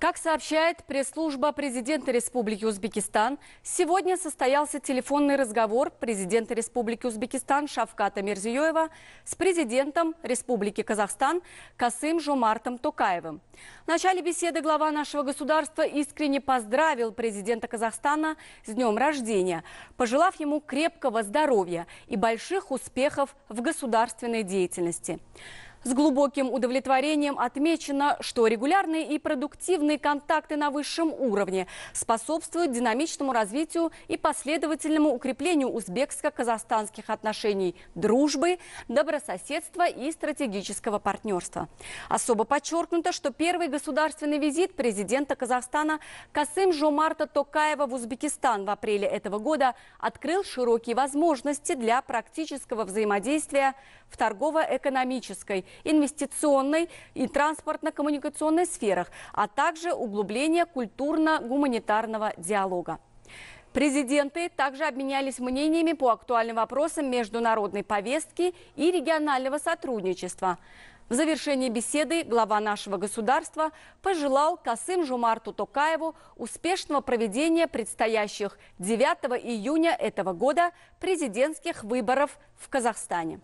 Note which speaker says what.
Speaker 1: Как сообщает пресс-служба президента Республики Узбекистан, сегодня состоялся телефонный разговор президента Республики Узбекистан Шавката Мерзиёева с президентом Республики Казахстан Касым жомартом Токаевым. В начале беседы глава нашего государства искренне поздравил президента Казахстана с днем рождения, пожелав ему крепкого здоровья и больших успехов в государственной деятельности. С глубоким удовлетворением отмечено, что регулярные и продуктивные контакты на высшем уровне способствуют динамичному развитию и последовательному укреплению узбекско-казахстанских отношений дружбы, добрососедства и стратегического партнерства. Особо подчеркнуто, что первый государственный визит президента Казахстана Касым Жомарта Токаева в Узбекистан в апреле этого года открыл широкие возможности для практического взаимодействия в торгово-экономической инвестиционной и транспортно-коммуникационной сферах, а также углубление культурно-гуманитарного диалога. Президенты также обменялись мнениями по актуальным вопросам международной повестки и регионального сотрудничества. В завершении беседы глава нашего государства пожелал Касым Жумарту Токаеву успешного проведения предстоящих 9 июня этого года президентских выборов в Казахстане.